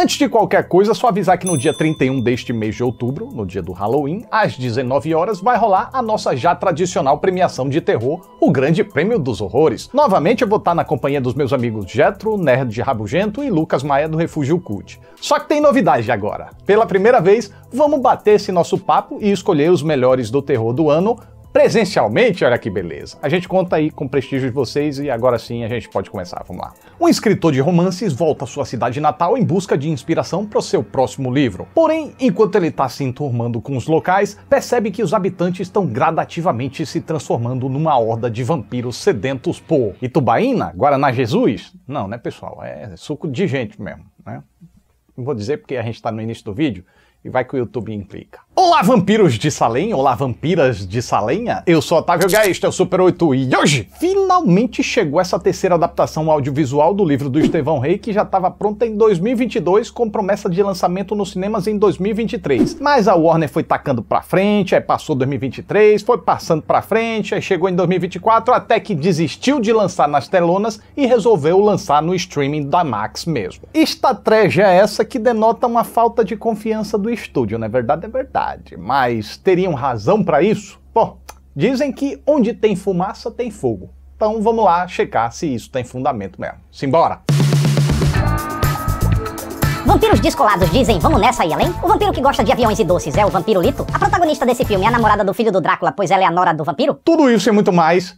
Antes de qualquer coisa, só avisar que no dia 31 deste mês de outubro, no dia do Halloween, às 19 horas, vai rolar a nossa já tradicional premiação de terror, o Grande Prêmio dos Horrores. Novamente eu vou estar na companhia dos meus amigos Jetro, Nerd de Rabugento e Lucas Maia do Refúgio Cult. Só que tem novidade agora. Pela primeira vez, vamos bater esse nosso papo e escolher os melhores do terror do ano presencialmente, olha que beleza. A gente conta aí com o prestígio de vocês e agora sim a gente pode começar, vamos lá. Um escritor de romances volta à sua cidade natal em busca de inspiração para o seu próximo livro. Porém, enquanto ele está se enturmando com os locais, percebe que os habitantes estão gradativamente se transformando numa horda de vampiros sedentos por Itubaína, Guaraná Jesus? Não, né pessoal, é suco de gente mesmo, né? Não vou dizer porque a gente está no início do vídeo e vai que o YouTube implica. Olá, vampiros de Salem! Olá, vampiras de Salenha! Eu sou Otávio Gaia, é o Super 8 e hoje finalmente chegou essa terceira adaptação audiovisual do livro do Estevão Rey, que já estava pronta em 2022, com promessa de lançamento nos cinemas em 2023. Mas a Warner foi tacando pra frente, aí passou 2023, foi passando pra frente, aí chegou em 2024, até que desistiu de lançar nas telonas e resolveu lançar no streaming da Max mesmo. Estratégia é essa que denota uma falta de confiança do estúdio, não é verdade? É verdade verdade, mas teriam razão para isso? Bom, dizem que onde tem fumaça tem fogo. Então vamos lá checar se isso tem fundamento mesmo. Simbora! Vampiros descolados dizem, vamos nessa e além? O vampiro que gosta de aviões e doces é o vampiro Lito? A protagonista desse filme é a namorada do filho do Drácula, pois ela é a nora do vampiro? Tudo isso e muito mais.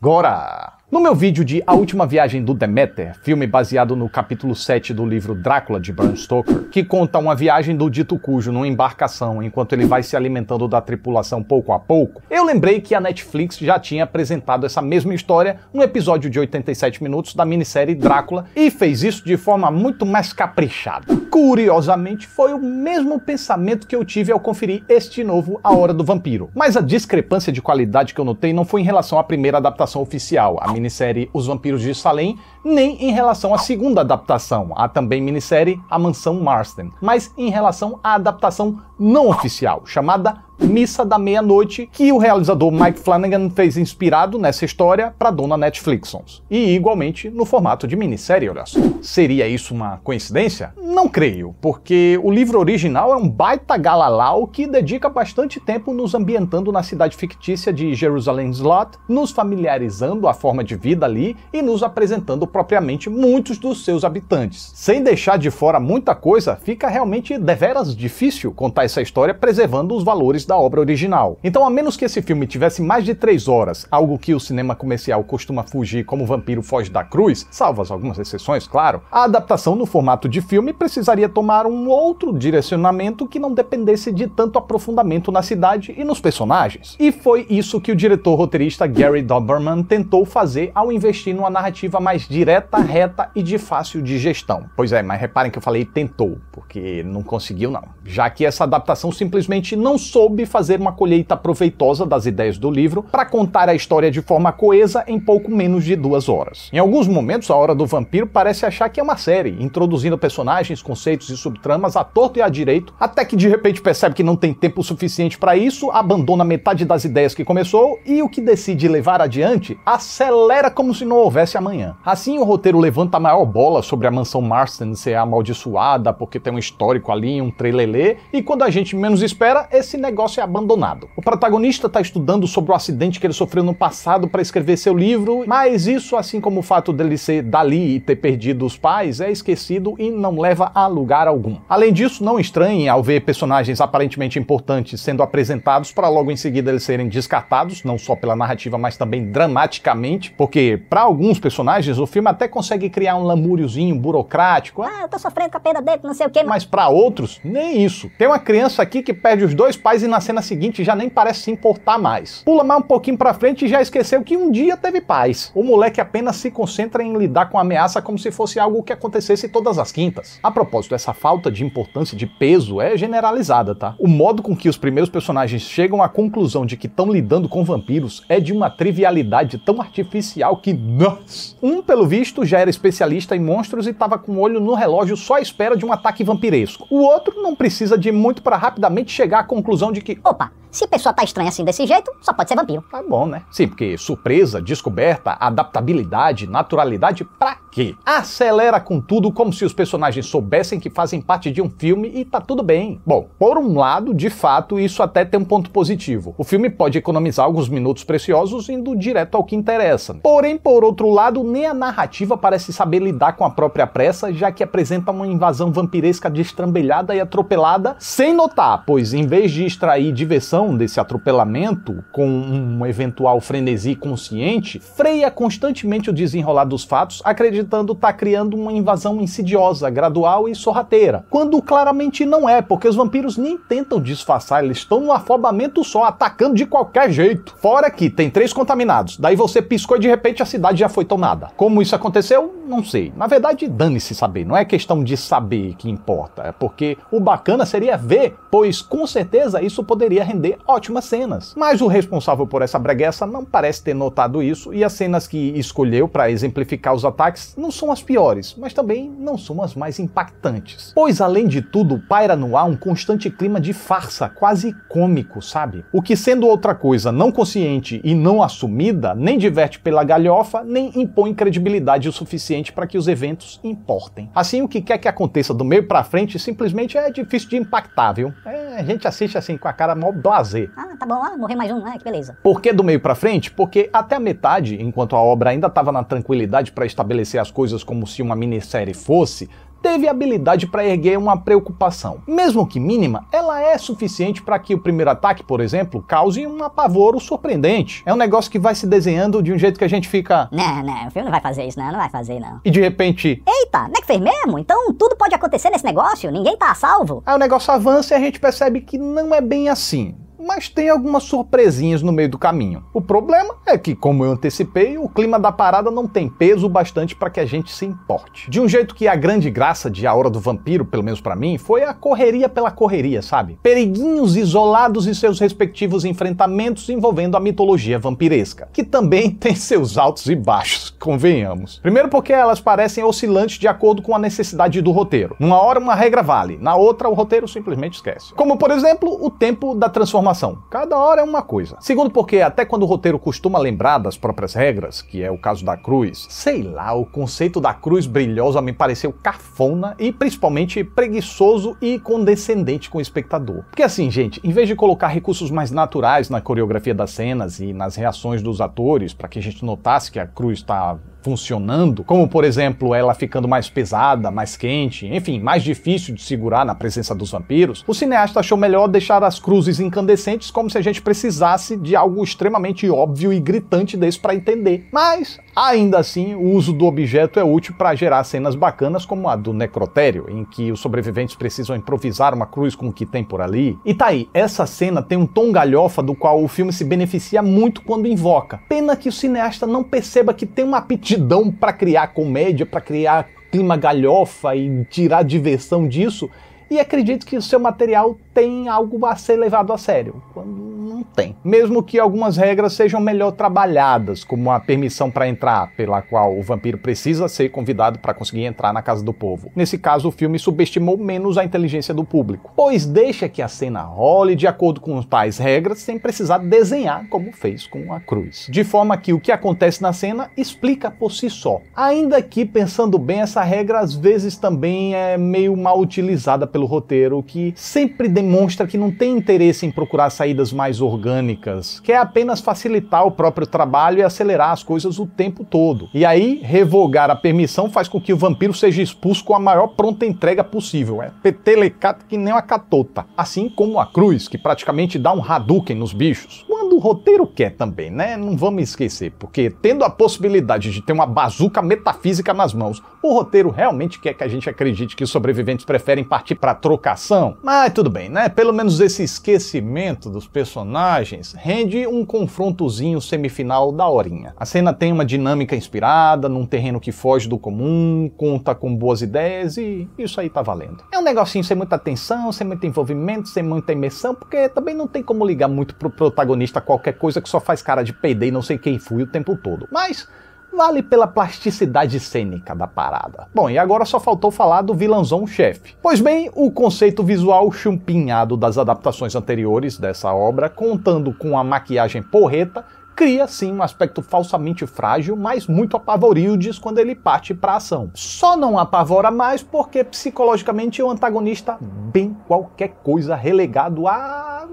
Agora! No meu vídeo de A Última Viagem do Demeter, filme baseado no capítulo 7 do livro Drácula de Bram Stoker, que conta uma viagem do dito cujo numa embarcação enquanto ele vai se alimentando da tripulação pouco a pouco, eu lembrei que a Netflix já tinha apresentado essa mesma história no episódio de 87 minutos da minissérie Drácula e fez isso de forma muito mais caprichada. Curiosamente, foi o mesmo pensamento que eu tive ao conferir este novo A Hora do Vampiro, mas a discrepância de qualidade que eu notei não foi em relação à primeira adaptação oficial, a minissérie Os Vampiros de Salem, nem em relação à segunda adaptação, a também minissérie A Mansão Marston, mas em relação à adaptação não oficial, chamada Missa da Meia-Noite, que o realizador Mike Flanagan fez inspirado nessa história para dona Netflixons. E igualmente no formato de minissérie, olha só. Seria isso uma coincidência? Não creio, porque o livro original é um baita galalau que dedica bastante tempo nos ambientando na cidade fictícia de Jerusalém Slot, nos familiarizando a forma de vida ali e nos apresentando propriamente muitos dos seus habitantes. Sem deixar de fora muita coisa, fica realmente deveras difícil contar essa história preservando os valores da obra original. Então, a menos que esse filme tivesse mais de três horas, algo que o cinema comercial costuma fugir como o vampiro foge da cruz, salvas algumas exceções, claro, a adaptação no formato de filme precisaria tomar um outro direcionamento que não dependesse de tanto aprofundamento na cidade e nos personagens. E foi isso que o diretor roteirista Gary Doberman tentou fazer ao investir numa narrativa mais direta, reta e de fácil digestão. Pois é, mas reparem que eu falei tentou, porque não conseguiu não. Já que essa adaptação adaptação simplesmente não soube fazer uma colheita proveitosa das ideias do livro para contar a história de forma coesa em pouco menos de duas horas. Em alguns momentos, A Hora do Vampiro parece achar que é uma série, introduzindo personagens, conceitos e subtramas à torto e à direito, até que de repente percebe que não tem tempo suficiente para isso, abandona metade das ideias que começou e o que decide levar adiante acelera como se não houvesse amanhã. Assim, o roteiro levanta a maior bola sobre a mansão Marston ser amaldiçoada porque tem um histórico ali, um trelelê, e quando a a gente menos espera, esse negócio é abandonado. O protagonista está estudando sobre o acidente que ele sofreu no passado para escrever seu livro, mas isso, assim como o fato dele ser dali e ter perdido os pais, é esquecido e não leva a lugar algum. Além disso, não estranhe ao ver personagens aparentemente importantes sendo apresentados para logo em seguida eles serem descartados, não só pela narrativa, mas também dramaticamente, porque para alguns personagens o filme até consegue criar um lamúriozinho burocrático. Ah, eu tô sofrendo com a perda dele, não sei o quê. Mas, mas para outros, nem isso. Tem uma criança aqui que perde os dois pais e na cena seguinte já nem parece se importar mais. Pula mais um pouquinho pra frente e já esqueceu que um dia teve paz. O moleque apenas se concentra em lidar com a ameaça como se fosse algo que acontecesse todas as quintas. A propósito, essa falta de importância de peso é generalizada, tá? O modo com que os primeiros personagens chegam à conclusão de que estão lidando com vampiros é de uma trivialidade tão artificial que, nossa! Um, pelo visto, já era especialista em monstros e estava com o olho no relógio só à espera de um ataque vampiresco. O outro não precisa de muito muito para rapidamente chegar à conclusão de que. Opa, se a pessoa tá estranha assim desse jeito, só pode ser vampiro. Tá bom, né? Sim, porque surpresa, descoberta, adaptabilidade, naturalidade, pra que acelera com tudo como se os personagens soubessem que fazem parte de um filme e tá tudo bem. Bom, por um lado, de fato, isso até tem um ponto positivo. O filme pode economizar alguns minutos preciosos indo direto ao que interessa. Porém, por outro lado, nem a narrativa parece saber lidar com a própria pressa, já que apresenta uma invasão vampiresca destrambelhada e atropelada sem notar, pois em vez de extrair diversão desse atropelamento com um eventual frenesi consciente, freia constantemente o desenrolar dos fatos, acreditando acreditando estar tá criando uma invasão insidiosa, gradual e sorrateira. Quando claramente não é, porque os vampiros nem tentam disfarçar, eles estão num afobamento só, atacando de qualquer jeito. Fora que tem três contaminados, daí você piscou e de repente a cidade já foi tomada. Como isso aconteceu, não sei. Na verdade, dane-se saber, não é questão de saber que importa, é porque o bacana seria ver, pois com certeza isso poderia render ótimas cenas. Mas o responsável por essa breguessa não parece ter notado isso e as cenas que escolheu para exemplificar os ataques não são as piores, mas também não são as mais impactantes. Pois, além de tudo, paira no ar um constante clima de farsa, quase cômico, sabe? O que, sendo outra coisa não consciente e não assumida, nem diverte pela galhofa, nem impõe credibilidade o suficiente para que os eventos importem. Assim, o que quer que aconteça do meio para frente simplesmente é difícil de impactar, viu? É, a gente assiste assim com a cara mó blazer. Ah, tá bom, ah, morrer mais um, ah, que beleza. Por que do meio para frente? Porque até a metade, enquanto a obra ainda estava na tranquilidade para estabelecer as coisas como se uma minissérie fosse, teve habilidade para erguer uma preocupação. Mesmo que mínima, ela é suficiente para que o primeiro ataque, por exemplo, cause um apavoro surpreendente. É um negócio que vai se desenhando de um jeito que a gente fica. Não, não, o filme não vai fazer isso, não, não vai fazer, não. E de repente. Eita, não é que fez mesmo? Então tudo pode acontecer nesse negócio? Ninguém tá a salvo? Aí o negócio avança e a gente percebe que não é bem assim mas tem algumas surpresinhas no meio do caminho. O problema é que, como eu antecipei, o clima da parada não tem peso bastante para que a gente se importe. De um jeito que a grande graça de A Hora do Vampiro, pelo menos para mim, foi a correria pela correria, sabe? Periguinhos isolados e seus respectivos enfrentamentos envolvendo a mitologia vampiresca, que também tem seus altos e baixos, convenhamos. Primeiro porque elas parecem oscilantes de acordo com a necessidade do roteiro. Numa hora uma regra vale, na outra o roteiro simplesmente esquece. Como por exemplo, o tempo da transformação informação. Cada hora é uma coisa. Segundo, porque até quando o roteiro costuma lembrar das próprias regras, que é o caso da cruz, sei lá, o conceito da cruz brilhosa me pareceu cafona e principalmente preguiçoso e condescendente com o espectador. Porque assim, gente, em vez de colocar recursos mais naturais na coreografia das cenas e nas reações dos atores para que a gente notasse que a cruz está funcionando, como por exemplo ela ficando mais pesada, mais quente, enfim, mais difícil de segurar na presença dos vampiros, o cineasta achou melhor deixar as cruzes incandescentes como se a gente precisasse de algo extremamente óbvio e gritante desse para entender. Mas, ainda assim, o uso do objeto é útil para gerar cenas bacanas como a do necrotério, em que os sobreviventes precisam improvisar uma cruz com o que tem por ali. E tá aí, essa cena tem um tom galhofa do qual o filme se beneficia muito quando invoca. Pena que o cineasta não perceba que tem uma aptidão para criar comédia, para criar clima galhofa e tirar diversão disso. E acredito que o seu material tem algo a ser levado a sério, quando não tem. Mesmo que algumas regras sejam melhor trabalhadas, como a permissão para entrar, pela qual o vampiro precisa ser convidado para conseguir entrar na casa do povo. Nesse caso, o filme subestimou menos a inteligência do público, pois deixa que a cena role de acordo com tais regras sem precisar desenhar como fez com a cruz. De forma que o que acontece na cena explica por si só. Ainda que, pensando bem, essa regra às vezes também é meio mal utilizada pelo roteiro, que sempre demonstra que não tem interesse em procurar saídas mais orgânicas, quer é apenas facilitar o próprio trabalho e acelerar as coisas o tempo todo. E aí, revogar a permissão faz com que o vampiro seja expulso com a maior pronta entrega possível. É petelecato que nem uma catota. Assim como a cruz, que praticamente dá um Hadouken nos bichos. Do o roteiro quer também, né? Não vamos esquecer, porque tendo a possibilidade de ter uma bazuca metafísica nas mãos, o roteiro realmente quer que a gente acredite que os sobreviventes preferem partir para trocação. Mas tudo bem, né? Pelo menos esse esquecimento dos personagens rende um confrontozinho semifinal da horinha. A cena tem uma dinâmica inspirada, num terreno que foge do comum, conta com boas ideias e isso aí tá valendo. É um negocinho sem muita atenção, sem muito envolvimento, sem muita imersão, porque também não tem como ligar muito pro protagonista qualquer coisa que só faz cara de PD e não sei quem fui o tempo todo. Mas vale pela plasticidade cênica da parada. Bom, e agora só faltou falar do vilãozão chefe. Pois bem, o conceito visual chumpinhado das adaptações anteriores dessa obra, contando com a maquiagem porreta, cria sim um aspecto falsamente frágil, mas muito apavorildes quando ele parte para ação. Só não apavora mais porque psicologicamente o é antagonista bem qualquer coisa relegado a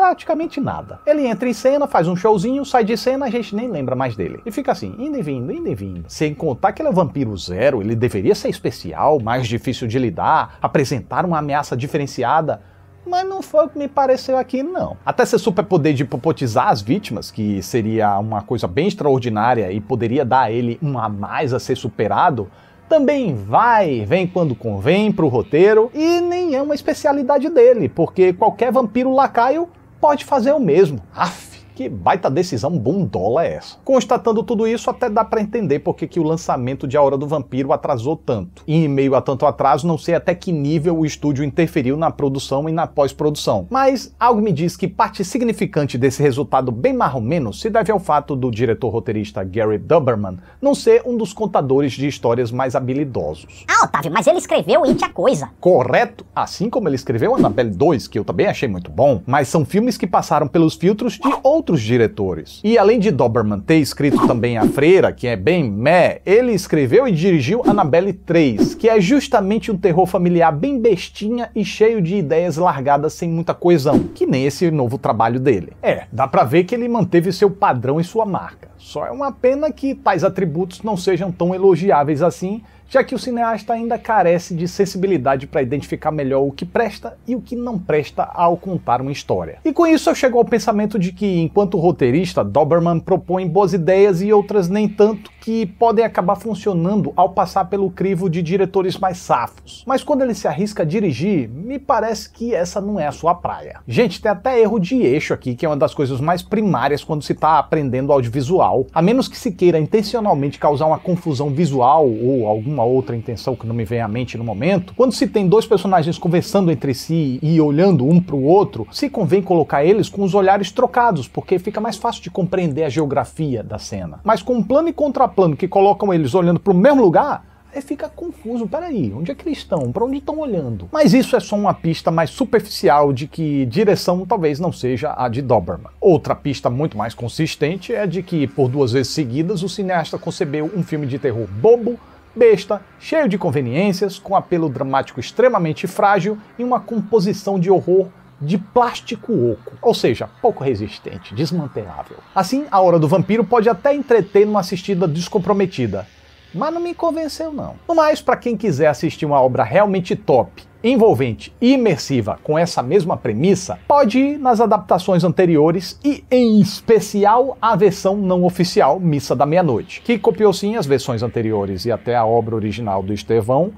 praticamente nada. Ele entra em cena, faz um showzinho, sai de cena, a gente nem lembra mais dele. E fica assim, indo e vindo, indo e vindo. Sem contar que ele é vampiro zero, ele deveria ser especial, mais difícil de lidar, apresentar uma ameaça diferenciada, mas não foi o que me pareceu aqui, não. Até ser superpoder de popotizar as vítimas, que seria uma coisa bem extraordinária e poderia dar a ele um a mais a ser superado, também vai, vem quando convém pro roteiro, e nem é uma especialidade dele, porque qualquer vampiro lacaio pode fazer o mesmo. Aff. Que baita decisão bundola é essa? Constatando tudo isso, até dá para entender por que o lançamento de A Hora do Vampiro atrasou tanto. E em meio a tanto atraso, não sei até que nível o estúdio interferiu na produção e na pós-produção. Mas algo me diz que parte significante desse resultado bem menos se deve ao fato do diretor roteirista Gary Duberman não ser um dos contadores de histórias mais habilidosos. Ah, Otávio, mas ele escreveu It a Coisa. Correto, assim como ele escreveu Annabelle 2, que eu também achei muito bom, mas são filmes que passaram pelos filtros de outros outros diretores. E além de Doberman ter escrito também A Freira, que é bem meh, ele escreveu e dirigiu Annabelle 3, que é justamente um terror familiar bem bestinha e cheio de ideias largadas sem muita coesão, que nem esse novo trabalho dele. É, dá pra ver que ele manteve seu padrão e sua marca. Só é uma pena que tais atributos não sejam tão elogiáveis assim já que o cineasta ainda carece de sensibilidade para identificar melhor o que presta e o que não presta ao contar uma história. E com isso eu chego ao pensamento de que, enquanto roteirista, Doberman propõe boas ideias e outras nem tanto que podem acabar funcionando ao passar pelo crivo de diretores mais safos. Mas quando ele se arrisca a dirigir, me parece que essa não é a sua praia. Gente, tem até erro de eixo aqui, que é uma das coisas mais primárias quando se está aprendendo audiovisual, a menos que se queira intencionalmente causar uma confusão visual ou algum alguma outra intenção que não me vem à mente no momento, quando se tem dois personagens conversando entre si e olhando um para o outro, se convém colocar eles com os olhares trocados, porque fica mais fácil de compreender a geografia da cena. Mas com um plano e contraplano que colocam eles olhando para o mesmo lugar, é fica confuso. Peraí, onde é que eles estão? Para onde estão olhando? Mas isso é só uma pista mais superficial de que direção talvez não seja a de Doberman. Outra pista muito mais consistente é de que, por duas vezes seguidas, o cineasta concebeu um filme de terror bobo, besta, cheio de conveniências, com apelo dramático extremamente frágil e uma composição de horror de plástico oco, ou seja, pouco resistente, desmantelável. Assim, a Hora do Vampiro pode até entreter numa assistida descomprometida, mas não me convenceu não. No mais, para quem quiser assistir uma obra realmente top, envolvente e imersiva com essa mesma premissa, pode ir nas adaptações anteriores e, em especial, a versão não oficial Missa da Meia-Noite, que copiou sim as versões anteriores e até a obra original do Estevão,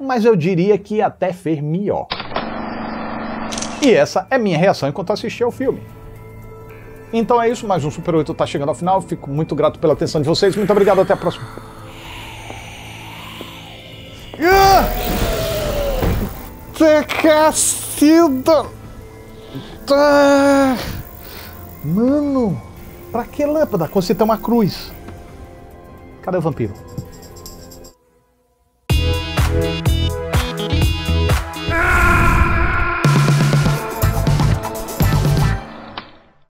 mas eu diria que até fez melhor. E essa é minha reação enquanto assisti ao filme. Então é isso, mais um Super 8 está chegando ao final. Fico muito grato pela atenção de vocês. Muito obrigado, até a próxima. Te cacilda! Ah, tá. mano, pra que lâmpada quando você tem uma cruz? Cadê o vampiro?